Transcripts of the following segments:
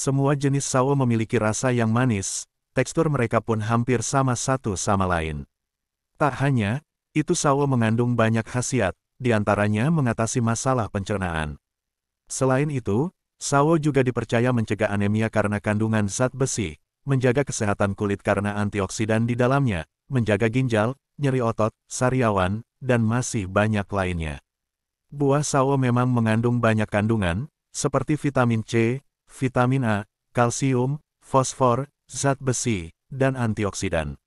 Semua jenis sawo memiliki rasa yang manis, tekstur mereka pun hampir sama satu sama lain. Tak hanya, itu sawo mengandung banyak khasiat, diantaranya mengatasi masalah pencernaan. Selain itu, sawo juga dipercaya mencegah anemia karena kandungan zat besi, menjaga kesehatan kulit karena antioksidan di dalamnya, menjaga ginjal, nyeri otot, sariawan, dan masih banyak lainnya. Buah sawo memang mengandung banyak kandungan, seperti vitamin C, vitamin A, kalsium, fosfor, zat besi, dan antioksidan.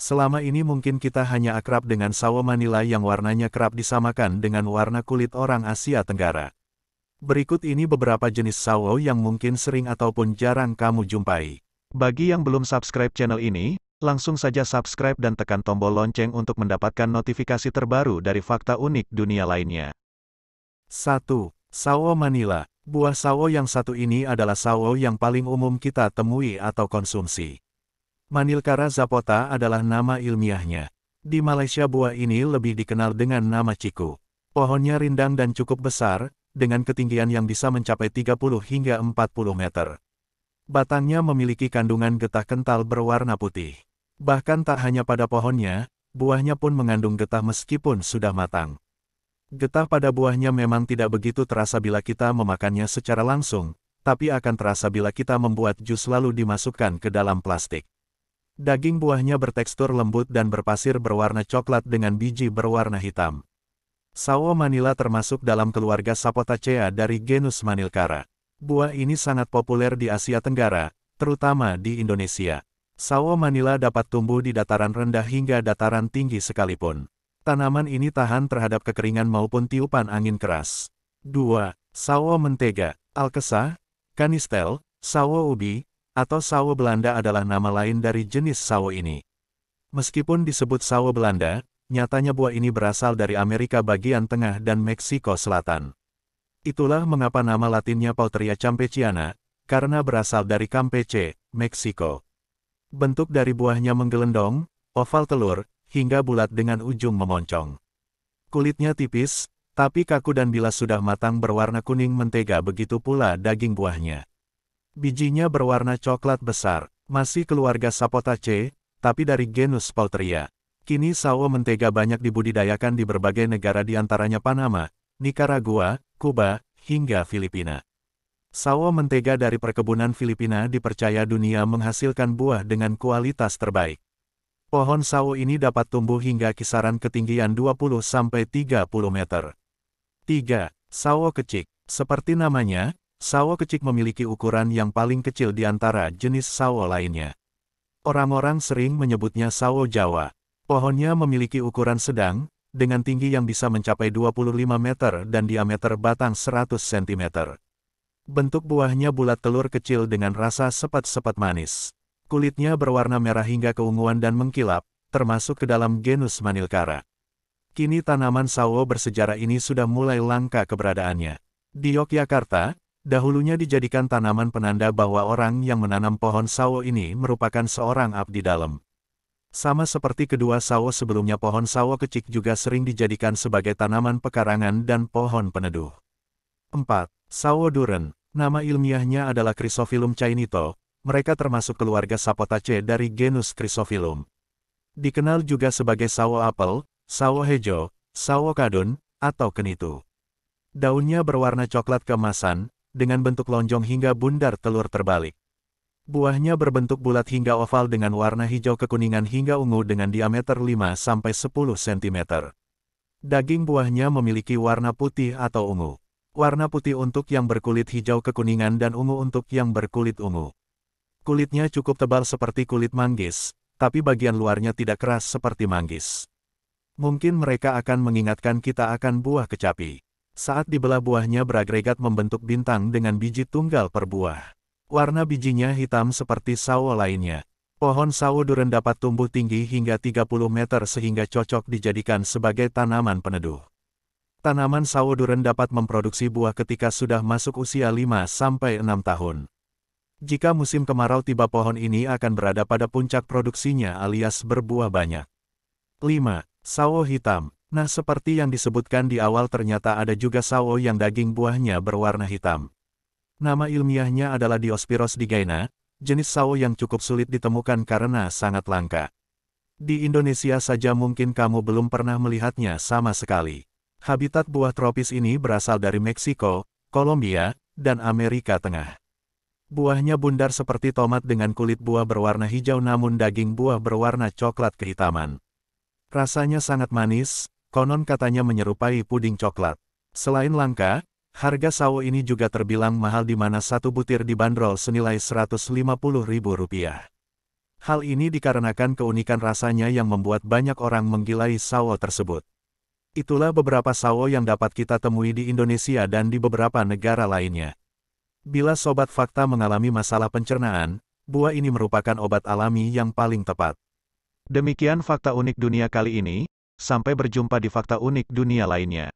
Selama ini mungkin kita hanya akrab dengan sawo Manila yang warnanya kerap disamakan dengan warna kulit orang Asia Tenggara. Berikut ini beberapa jenis sawo yang mungkin sering ataupun jarang kamu jumpai. Bagi yang belum subscribe channel ini, langsung saja subscribe dan tekan tombol lonceng untuk mendapatkan notifikasi terbaru dari fakta unik dunia lainnya. 1. Sawo Manila Buah sawo yang satu ini adalah sawo yang paling umum kita temui atau konsumsi. Manilkara zapota adalah nama ilmiahnya. Di Malaysia buah ini lebih dikenal dengan nama ciku. Pohonnya rindang dan cukup besar, dengan ketinggian yang bisa mencapai 30 hingga 40 meter. Batangnya memiliki kandungan getah kental berwarna putih. Bahkan tak hanya pada pohonnya, buahnya pun mengandung getah meskipun sudah matang. Getah pada buahnya memang tidak begitu terasa bila kita memakannya secara langsung, tapi akan terasa bila kita membuat jus lalu dimasukkan ke dalam plastik. Daging buahnya bertekstur lembut dan berpasir berwarna coklat dengan biji berwarna hitam. Sawo Manila termasuk dalam keluarga Sapotacea dari genus Manilkara. Buah ini sangat populer di Asia Tenggara, terutama di Indonesia. Sawo Manila dapat tumbuh di dataran rendah hingga dataran tinggi sekalipun. Tanaman ini tahan terhadap kekeringan maupun tiupan angin keras. 2. Sawo mentega, alkesa, kanistel, sawo ubi, atau sawo Belanda adalah nama lain dari jenis sawo ini. Meskipun disebut sawo Belanda, nyatanya buah ini berasal dari Amerika bagian tengah dan Meksiko selatan. Itulah mengapa nama latinnya Pauteria campechiana, karena berasal dari Campeche, Meksiko. Bentuk dari buahnya menggelendong, oval telur, hingga bulat dengan ujung memoncong. Kulitnya tipis, tapi kaku dan bila sudah matang berwarna kuning mentega begitu pula daging buahnya. Bijinya berwarna coklat besar, masih keluarga Sapotace, tapi dari genus Palteria. Kini sawo mentega banyak dibudidayakan di berbagai negara di antaranya Panama, Nicaragua, Kuba, hingga Filipina. Sawo mentega dari perkebunan Filipina dipercaya dunia menghasilkan buah dengan kualitas terbaik. Pohon sawo ini dapat tumbuh hingga kisaran ketinggian 20-30 meter. 3. Sawo kecik. Seperti namanya, sawo kecik memiliki ukuran yang paling kecil di antara jenis sawo lainnya. Orang-orang sering menyebutnya sawo Jawa. Pohonnya memiliki ukuran sedang, dengan tinggi yang bisa mencapai 25 meter dan diameter batang 100 cm. Bentuk buahnya bulat telur kecil dengan rasa sepat-sepat manis kulitnya berwarna merah hingga keunguan dan mengkilap, termasuk ke dalam genus Manilkara. Kini tanaman sawo bersejarah ini sudah mulai langka keberadaannya. Di Yogyakarta, dahulunya dijadikan tanaman penanda bahwa orang yang menanam pohon sawo ini merupakan seorang abdi dalam. Sama seperti kedua sawo sebelumnya pohon sawo kecil juga sering dijadikan sebagai tanaman pekarangan dan pohon peneduh. 4. Sawo duren. Nama ilmiahnya adalah Chrysophyllum cainito, mereka termasuk keluarga Sapotace dari genus Chrysophyllum. Dikenal juga sebagai sawo apel, sawo hejo, sawo kadun, atau kenitu. Daunnya berwarna coklat keemasan, dengan bentuk lonjong hingga bundar telur terbalik. Buahnya berbentuk bulat hingga oval dengan warna hijau kekuningan hingga ungu dengan diameter 5-10 cm. Daging buahnya memiliki warna putih atau ungu. Warna putih untuk yang berkulit hijau kekuningan dan ungu untuk yang berkulit ungu. Kulitnya cukup tebal seperti kulit manggis, tapi bagian luarnya tidak keras seperti manggis. Mungkin mereka akan mengingatkan kita akan buah kecapi. Saat dibelah buahnya beragregat membentuk bintang dengan biji tunggal per buah. Warna bijinya hitam seperti sawo lainnya. Pohon sawo duren dapat tumbuh tinggi hingga 30 meter sehingga cocok dijadikan sebagai tanaman peneduh. Tanaman sawo duren dapat memproduksi buah ketika sudah masuk usia 5-6 tahun. Jika musim kemarau tiba pohon ini akan berada pada puncak produksinya alias berbuah banyak. 5. Sawo hitam. Nah seperti yang disebutkan di awal ternyata ada juga sawo yang daging buahnya berwarna hitam. Nama ilmiahnya adalah Diospyros digaina, jenis sawo yang cukup sulit ditemukan karena sangat langka. Di Indonesia saja mungkin kamu belum pernah melihatnya sama sekali. Habitat buah tropis ini berasal dari Meksiko, Kolombia, dan Amerika Tengah. Buahnya bundar seperti tomat dengan kulit buah berwarna hijau namun daging buah berwarna coklat kehitaman. Rasanya sangat manis, konon katanya menyerupai puding coklat. Selain langka, harga sawo ini juga terbilang mahal di mana satu butir dibanderol senilai Rp150.000. Hal ini dikarenakan keunikan rasanya yang membuat banyak orang menggilai sawo tersebut. Itulah beberapa sawo yang dapat kita temui di Indonesia dan di beberapa negara lainnya. Bila Sobat Fakta mengalami masalah pencernaan, buah ini merupakan obat alami yang paling tepat. Demikian fakta unik dunia kali ini, sampai berjumpa di fakta unik dunia lainnya.